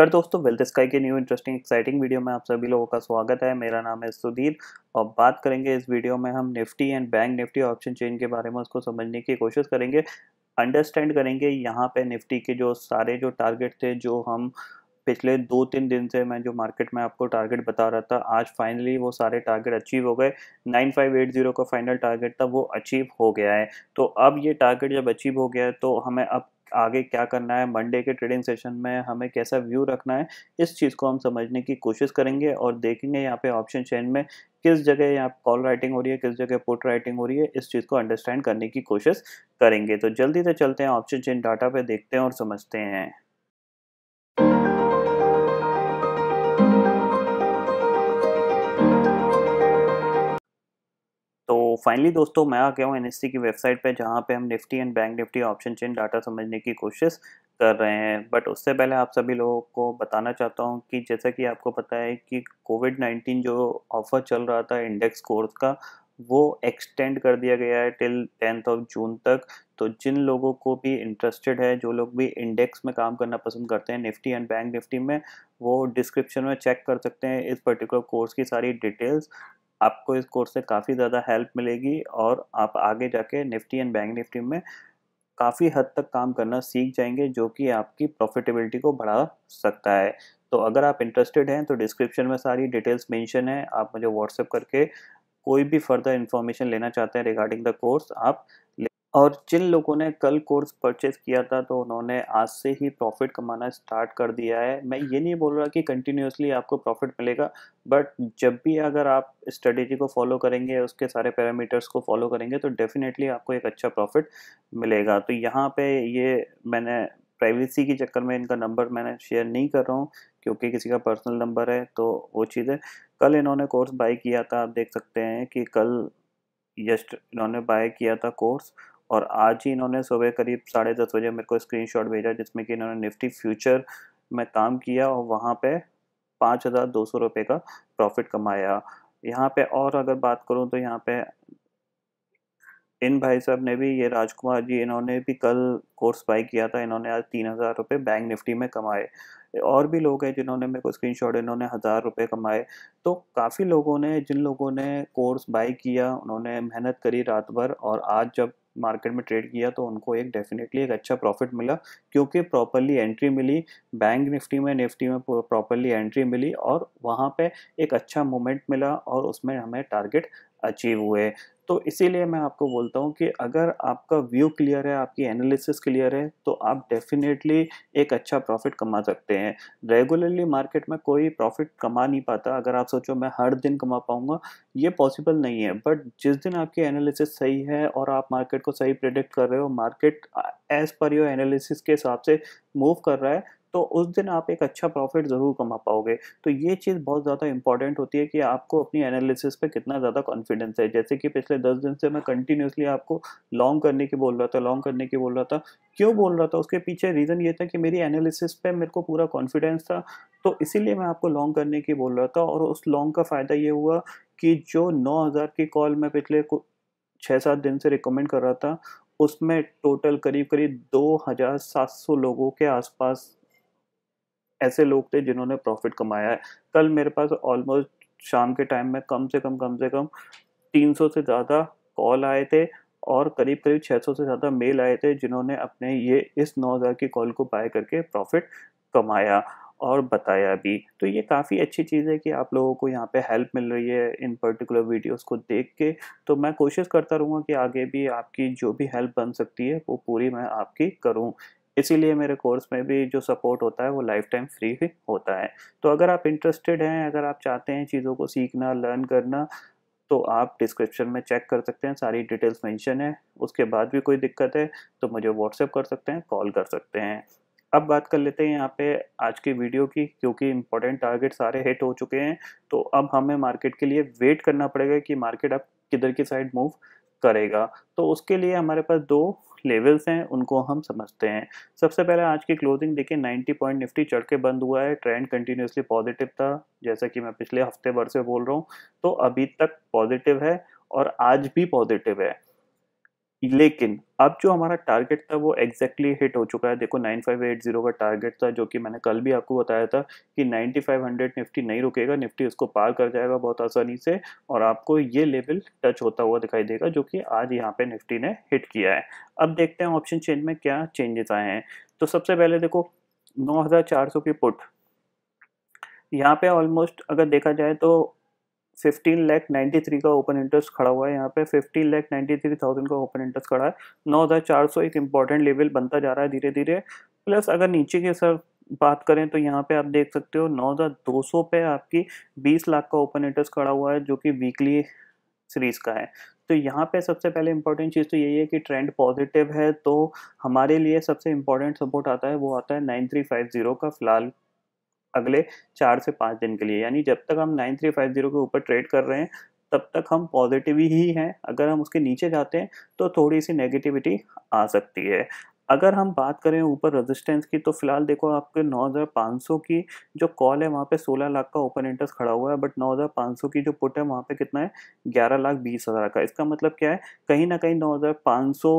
नमस्कार दोस्तों Wealth Sky के न्यू इंटरेस्टिंग एक्साइटिंग वीडियो में आप सभी लोगों का स्वागत है मेरा नाम है सुधीर और बात करेंगे इस वीडियो में हम Nifty and bank Nifty option chain के बारे में उसको समझने की कोशिश करेंगे अंडरस्टैंड करेंगे यहाँ पे निफ्टी के जो सारे जो टारगेट थे जो हम पिछले दो तीन दिन से मैं जो मार्केट में आपको टारगेट बता रहा था आज फाइनली वो सारे टारगेट अचीव हो गए 9580 का फाइनल टारगेट था वो अचीव हो गया है तो अब ये टारगेट जब अचीव हो गया है तो हमें अब आगे क्या करना है मंडे के ट्रेडिंग सेशन में हमें कैसा व्यू रखना है इस चीज़ को हम समझने की कोशिश करेंगे और देखेंगे यहाँ पे ऑप्शन चेन में किस जगह यहाँ कॉल राइटिंग हो रही है किस जगह पुट राइटिंग हो रही है इस चीज़ को अंडरस्टैंड करने की कोशिश करेंगे तो जल्दी से चलते हैं ऑप्शन चेन डाटा पे देखते हैं और समझते हैं फाइनली दोस्तों मैं आ गया हूँ एन की वेबसाइट पे जहाँ पे हम Nifty and bank Nifty option chain data समझने की कोशिश कर रहे हैं बट उससे पहले आप सभी लोगों को बताना चाहता हूँ कि जैसा कि आपको पता है कि कोविड नाइन्टीन जो ऑफर चल रहा था इंडेक्स कोर्स का वो एक्सटेंड कर दिया गया है टिल टेंथ ऑफ जून तक तो जिन लोगों को भी इंटरेस्टेड है जो लोग भी इंडेक्स में काम करना पसंद करते हैं निफ्टी एंड बैंक निफ्टी में वो डिस्क्रिप्शन में चेक कर सकते हैं इस पर्टिकुलर कोर्स की सारी डिटेल्स आपको इस कोर्स से काफ़ी ज़्यादा हेल्प मिलेगी और आप आगे जाके निफ्टी एंड बैंक निफ्टी में काफ़ी हद तक काम करना सीख जाएंगे जो कि आपकी प्रॉफिटेबिलिटी को बढ़ा सकता है तो अगर आप इंटरेस्टेड हैं तो डिस्क्रिप्शन में सारी डिटेल्स मेंशन है आप मुझे व्हाट्सएप करके कोई भी फर्दर इन्फॉर्मेशन लेना चाहते हैं रिगार्डिंग द कोर्स आप और जिन लोगों ने कल कोर्स परचेज किया था तो उन्होंने आज से ही प्रॉफिट कमाना स्टार्ट कर दिया है मैं ये नहीं बोल रहा कि कंटिन्यूसली आपको प्रॉफिट मिलेगा बट जब भी अगर आप स्ट्रेटेजी को फॉलो करेंगे उसके सारे पैरामीटर्स को फॉलो करेंगे तो डेफिनेटली आपको एक अच्छा प्रॉफिट मिलेगा तो यहाँ पे ये मैंने प्राइवेसी के चक्कर में इनका नंबर मैंने शेयर नहीं कर रहा हूँ क्योंकि किसी का पर्सनल नंबर है तो वो चीज़ है कल इन्होंने कोर्स बाय किया था आप देख सकते हैं कि कल जस्ट इन्होंने बाय किया था कोर्स और आज ही इन्होंने सुबह करीब साढ़े दस बजे मेरे को स्क्रीनशॉट भेजा जिसमें कि इन्होंने निफ्टी फ्यूचर में काम किया और वहाँ पे पाँच हज़ार दो सौ रुपये का प्रॉफिट कमाया यहाँ पे और अगर बात करूँ तो यहाँ पे इन भाई साहब ने भी ये राजकुमार जी इन्होंने भी कल कोर्स बाई किया था इन्होंने आज तीन हज़ार रुपये बैंक निफ्टी में कमाए और भी लोग हैं जिन्होंने मेरे को शॉट इन्होंने हज़ार रुपये कमाए तो काफ़ी लोगों ने जिन लोगों ने कोर्स बाई किया उन्होंने मेहनत करी रात भर और आज जब मार्केट में ट्रेड किया तो उनको एक डेफिनेटली एक अच्छा प्रॉफिट मिला क्योंकि प्रॉपरली एंट्री मिली बैंक निफ्टी में निफ्टी में प्रॉपरली एंट्री मिली और वहाँ पे एक अच्छा मोमेंट मिला और उसमें हमें टारगेट अचीव हुए तो इसीलिए मैं आपको बोलता हूँ कि अगर आपका व्यू क्लियर है आपकी एनालिसिस क्लियर है तो आप डेफिनेटली एक अच्छा प्रॉफिट कमा सकते हैं रेगुलरली मार्केट में कोई प्रॉफिट कमा नहीं पाता अगर आप सोचो मैं हर दिन कमा पाऊँगा ये पॉसिबल नहीं है बट जिस दिन आपकी एनालिसिस सही है और आप मार्केट को सही प्रिडिक्ट कर रहे हो market as per your analysis के हिसाब से मूव कर रहा है तो उस दिन आप एक अच्छा प्रॉफिट ज़रूर कमा पाओगे तो ये चीज़ बहुत ज़्यादा इंपॉर्टेंट होती है कि आपको अपनी एनालिसिस पे कितना ज़्यादा कॉन्फिडेंस है जैसे कि पिछले दस दिन से मैं कंटिन्यूसली आपको लॉन्ग करने की बोल रहा था लॉन्ग करने की बोल रहा था क्यों बोल रहा था उसके पीछे रीज़न ये था कि मेरी एनालिसिस पे मेरे को पूरा कॉन्फिडेंस था तो इसीलिए मैं आपको लॉन्ग करने की बोल रहा था और उस लॉन्ग का फ़ायदा ये हुआ कि जो हज़ार की कॉल मैं पिछले छः सात दिन से रिकमेंड कर रहा था उसमें टोटल करीब करीब सौ लोगों के आसपास ऐसे लोग थे जिन्होंने प्रॉफिट कमाया है कल मेरे पास ऑलमोस्ट शाम के टाइम में कम से कम कम से कम 300 से ज़्यादा कॉल आए थे और करीब करीब 600 से ज़्यादा मेल आए थे जिन्होंने अपने ये इस 9000 की कॉल को बाय करके प्रॉफिट कमाया और बताया भी तो ये काफ़ी अच्छी चीज़ है कि आप लोगों को यहाँ पे हेल्प मिल रही है इन पर्टिकुलर वीडियोस को देख के तो मैं कोशिश करता रहूँगा कि आगे भी आपकी जो भी हेल्प बन सकती है वो पूरी मैं आपकी करूँ इसीलिए मेरे कोर्स में भी जो सपोर्ट होता है वो लाइफ टाइम फ्री ही होता है तो अगर आप इंटरेस्टेड हैं अगर आप चाहते हैं चीज़ों को सीखना लर्न करना तो आप डिस्क्रिप्शन में चेक कर सकते हैं सारी डिटेल्स मेंशन है उसके बाद भी कोई दिक्कत है तो मुझे व्हाट्सएप कर सकते हैं कॉल कर सकते हैं अब बात कर लेते हैं यहाँ पे आज की वीडियो की क्योंकि इम्पोर्टेंट टारगेट सारे हिट हो चुके हैं तो अब हमें मार्केट के लिए वेट करना पड़ेगा कि मार्केट अब किधर की साइड मूव करेगा तो उसके लिए हमारे पास दो लेवल्स हैं उनको हम समझते हैं सबसे पहले आज की क्लोजिंग देखिए 90 पॉइंट निफ्टी चढ़ के बंद हुआ है ट्रेंड कंटिन्यूसली पॉजिटिव था जैसा कि मैं पिछले हफ्ते भर से बोल रहा हूँ तो अभी तक पॉजिटिव है और आज भी पॉजिटिव है लेकिन अब जो हमारा टारगेट था वो एग्जैक्टली exactly हिट हो चुका है देखो 9580 का टारगेट था जो कि मैंने कल भी आपको बताया था कि 9500 निफ्टी नहीं रुकेगा निफ्टी उसको पार कर जाएगा बहुत आसानी से और आपको ये लेवल टच होता हुआ दिखाई देगा जो कि आज यहाँ पे निफ्टी ने हिट किया है अब देखते हैं ऑप्शन चेंज में क्या चेंजेस आए हैं तो सबसे पहले देखो नौ की पुट यहाँ पे ऑलमोस्ट अगर देखा जाए तो फिफ्टीन लैख नाइन्टी थ्री का ओपन इंटरेस्ट खड़ा हुआ है यहाँ पे fifteen lakh ninety three thousand का ओपन इंटरेस्ट खड़ा है नौ हज़ार चार सौ एक इंपॉर्टेंट लेवल बनता जा रहा है धीरे धीरे प्लस अगर नीचे के सर बात करें तो यहाँ पे आप देख सकते हो नौ हज़ार दो सौ पे आपकी बीस लाख का ओपन इंटरेस्ट खड़ा हुआ है जो कि वीकली सीरीज़ का है तो यहाँ पे सबसे पहले इंपॉर्टेंट चीज़ तो यही है कि ट्रेंड पॉजिटिव है तो हमारे लिए सबसे इंपॉर्टेंट सपोर्ट आता है वो आता है नाइन थ्री फाइव जीरो का फिलहाल अगले चार से पाँच दिन के लिए यानी जब तक हम नाइन थ्री फाइव जीरो के ऊपर ट्रेड कर रहे हैं तब तक हम पॉजिटिव ही हैं अगर हम उसके नीचे जाते हैं तो थोड़ी सी नेगेटिविटी आ सकती है अगर हम बात करें ऊपर रेजिस्टेंस की तो फिलहाल देखो आपके 9500 की जो कॉल है वहाँ पे 16 लाख का ओपन इंटरेस्ट खड़ा हुआ है बट 9500 की जो पुट है वहाँ पे कितना है 11 लाख बीस हज़ार का इसका मतलब क्या है कहीं ना कहीं 9500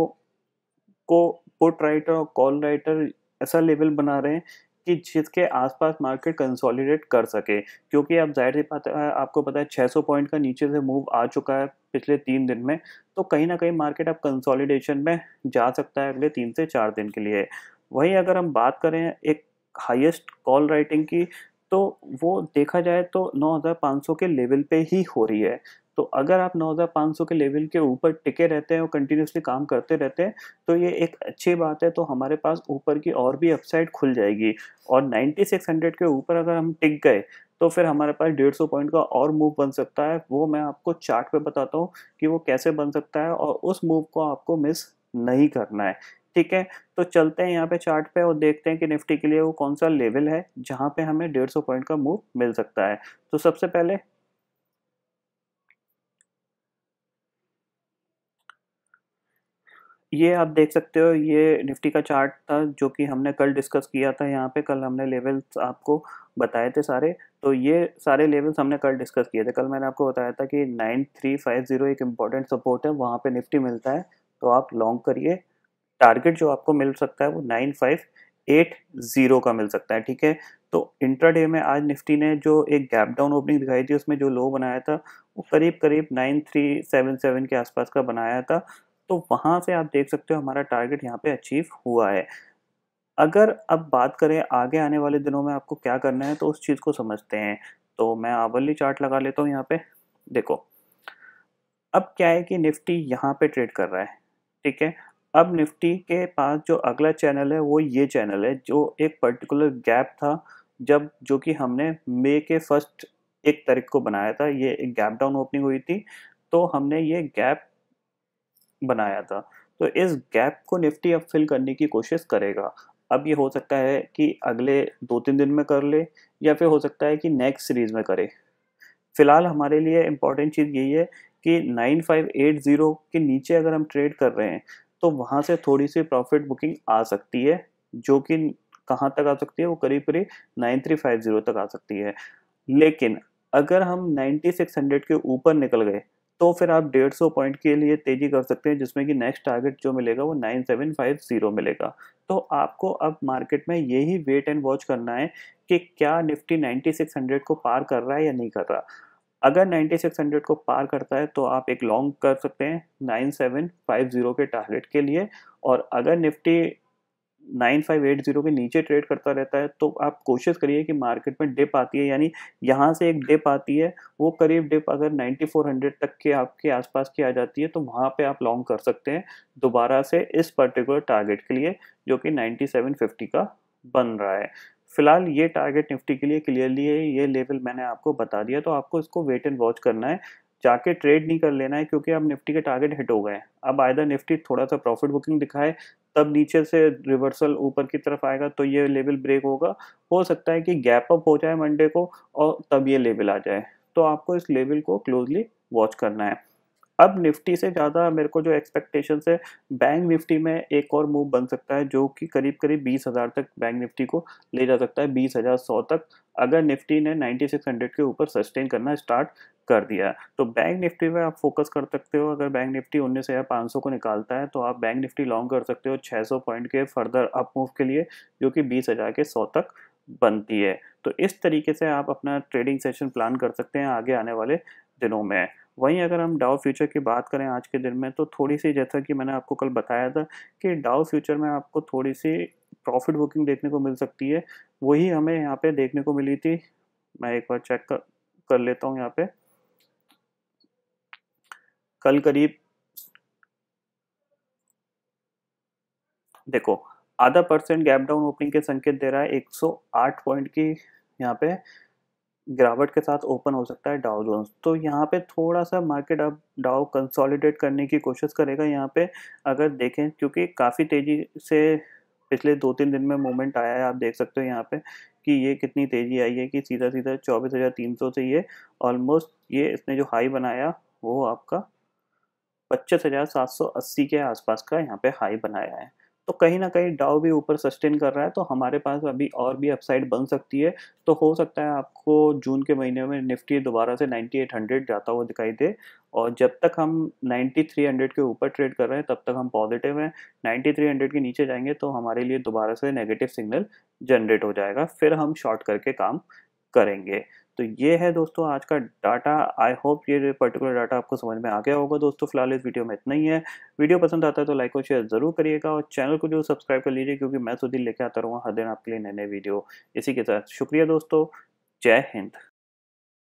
को पुट राइटर और कॉल राइटर ऐसा लेवल बना रहे हैं कि जिसके आसपास मार्केट कंसोलिडेट कर सके क्योंकि आप जाहिर सी बात है आपको पता है 600 पॉइंट का नीचे से मूव आ चुका है पिछले तीन दिन में तो कहीं ना कहीं मार्केट अब कंसोलिडेशन में जा सकता है अगले तीन से चार दिन के लिए वहीं अगर हम बात करें एक हाईएस्ट कॉल राइटिंग की तो वो देखा जाए तो 9,500 के लेवल पे ही हो रही है तो अगर आप 9500 के लेवल के ऊपर टिके रहते हैं और कंटिन्यूसली काम करते रहते हैं तो ये एक अच्छी बात है तो हमारे पास ऊपर की और भी अपसाइड खुल जाएगी और 9600 के ऊपर अगर हम टिक गए तो फिर हमारे पास डेढ़ सौ पॉइंट का और मूव बन सकता है वो मैं आपको चार्ट पे बताता हूँ कि वो कैसे बन सकता है और उस मूव को आपको मिस नहीं करना है ठीक है तो चलते हैं यहाँ पे चार्ट पे और देखते हैं कि निफ्टी के लिए वो कौन सा लेवल है जहाँ पे हमें डेढ़ सौ पॉइंट का मूव मिल सकता है तो सबसे पहले ये आप देख सकते हो ये निफ्टी का चार्ट था जो कि हमने कल डिस्कस किया था यहाँ पे कल हमने लेवल्स आपको बताए थे सारे तो ये सारे लेवल्स हमने कल डिस्कस किए थे कल मैंने आपको बताया था कि 9350 एक इम्पॉर्टेंट सपोर्ट है वहाँ पे निफ्टी मिलता है तो आप लॉन्ग करिए टारगेट जो आपको मिल सकता है वो नाइन का मिल सकता है ठीक है तो इंट्राडे में आज निफ्टी ने जो एक गैप डाउन ओपनिंग दिखाई थी उसमें जो लो बनाया था वो करीब करीब नाइन के आसपास का बनाया था तो वहाँ से आप देख सकते हो हमारा टारगेट यहाँ पे अचीव हुआ है अगर अब बात करें आगे आने वाले दिनों में आपको क्या करना है तो उस चीज़ को समझते हैं तो मैं आवली चार्ट लगा लेता हूँ यहाँ पे देखो अब क्या है कि निफ्टी यहाँ पे ट्रेड कर रहा है ठीक है अब निफ्टी के पास जो अगला चैनल है वो ये चैनल है जो एक पर्टिकुलर गैप था जब जो कि हमने मे के फर्स्ट एक तारीख को बनाया था ये एक गैप डाउन ओपनिंग हुई थी तो हमने ये गैप बनाया था तो इस गैप को निफ्टी अब फिल करने की कोशिश करेगा अब ये हो सकता है कि अगले दो तीन दिन में कर ले या फिर हो सकता है कि नेक्स्ट सीरीज में करे फिलहाल हमारे लिए इम्पॉर्टेंट चीज़ यही है कि 9580 के नीचे अगर हम ट्रेड कर रहे हैं तो वहाँ से थोड़ी सी प्रॉफिट बुकिंग आ सकती है जो कि कहाँ तक आ सकती है वो करीब करीब ज़ीरो तक आ सकती है लेकिन अगर हम 9600 के ऊपर निकल गए तो फिर आप डेढ़ सौ पॉइंट के लिए तेजी कर सकते हैं जिसमें कि नेक्स्ट टारगेट जो मिलेगा वो नाइन सेवन फाइव जीरो मिलेगा तो आपको अब मार्केट में यही वेट एंड वॉच करना है कि क्या निफ्टी नाइन्टी सिक्स हंड्रेड को पार कर रहा है या नहीं कर रहा अगर 9600 को पार करता है तो आप एक लॉन्ग कर सकते हैं 9750 के टारगेट के लिए और अगर निफ्टी 9580 के नीचे ट्रेड करता रहता है तो आप कोशिश करिए कि मार्केट में डिप आती है यानी यहाँ से एक डिप आती है वो करीब डिप अगर 9400 तक के आपके आसपास की आ जाती है तो वहाँ पे आप लॉन्ग कर सकते हैं दोबारा से इस पर्टिकुलर टारगेट के लिए जो कि 9750 का बन रहा है फिलहाल ये टारगेट निफ्टी के लिए क्लियरली है ये लेवल मैंने आपको बता दिया तो आपको इसको वेट एंड वॉच करना है जाके ट्रेड नहीं कर लेना है क्योंकि अब निफ्टी के टारगेट हिट हो गए हैं अब आयदा निफ्टी थोड़ा सा प्रॉफिट बुकिंग दिखाए तब नीचे से रिवर्सल ऊपर की तरफ आएगा तो ये लेवल ब्रेक होगा हो सकता है कि गैप अप हो जाए मंडे को और तब ये लेवल आ जाए तो आपको इस लेवल को क्लोजली वॉच करना है अब निफ्टी से ज़्यादा मेरे को जो एक्सपेक्टेशन है बैंक निफ्टी में एक और मूव बन सकता है जो कि करीब करीब बीस हज़ार तक बैंक निफ्टी को ले जा सकता है बीस हज़ार सौ तक अगर निफ्टी ने सिक्स हंड्रेड के ऊपर सस्टेन करना स्टार्ट कर दिया तो बैंक निफ्टी में आप फोकस कर सकते हो अगर बैंक निफ्टी उन्नीस हज़ार पाँच सौ को निकालता है तो आप बैंक निफ्टी लॉन्ग कर सकते हो छः सौ पॉइंट के फर्दर अप मूव के लिए जो कि बीस हज़ार के सौ तक बनती है तो इस तरीके से आप अपना ट्रेडिंग सेशन प्लान कर सकते हैं आगे आने वाले दिनों में वहीं अगर हम डाओ फ्यूचर की बात करें आज के दिन में तो थोड़ी सी जैसा कि मैंने आपको कल बताया था कि डाओ फ्यूचर में आपको थोड़ी सी प्रॉफिट बुकिंग देखने को मिल सकती है वही हमें यहाँ पे देखने को मिली थी मैं एक बार चेक कर, कर लेता हूँ यहाँ पे कल करीब देखो आधा परसेंट गैप डाउन ओपनिंग के संकेत दे रहा है 108 पॉइंट की यहाँ पे गिरावट के साथ ओपन हो सकता है डाउ जोन्स तो यहाँ पे थोड़ा सा मार्केट अब डाउ कंसोलिडेट करने की कोशिश करेगा यहाँ पे अगर देखें क्योंकि काफ़ी तेज़ी से पिछले दो तीन दिन में मूवमेंट आया है आप देख सकते हो यहाँ पे कि ये कितनी तेज़ी आई है कि सीधा सीधा चौबीस हज़ार तीन सौ से ये ऑलमोस्ट ये इसने जो हाई बनाया वो आपका पच्चीस हज़ार सात सौ अस्सी के आसपास का यहाँ पे हाई बनाया है तो कहीं ना कहीं डाउ भी ऊपर सस्टेन कर रहा है तो हमारे पास अभी और भी अपसाइड बन सकती है तो हो सकता है आपको जून के महीने में निफ्टी दोबारा से 9800 जाता हुआ दिखाई दे और जब तक हम 9300 के ऊपर ट्रेड कर रहे हैं तब तक हम पॉजिटिव हैं 9300 के नीचे जाएंगे तो हमारे लिए दोबारा से नेगेटिव सिग्नल जनरेट हो जाएगा फिर हम शॉर्ट करके काम करेंगे तो ये है दोस्तों आज का डाटा आई होप ये पर्टिकुलर डाटा आपको समझ में आ गया होगा दोस्तों फिलहाल इस वीडियो में इतना ही है वीडियो पसंद आता है तो लाइक और शेयर ज़रूर करिएगा और चैनल को जो सब्सक्राइब कर लीजिए क्योंकि मैं सुधीर लेके आता रहूँगा हर दिन आपके लिए नए नए वीडियो इसी के साथ शुक्रिया दोस्तों जय हिंद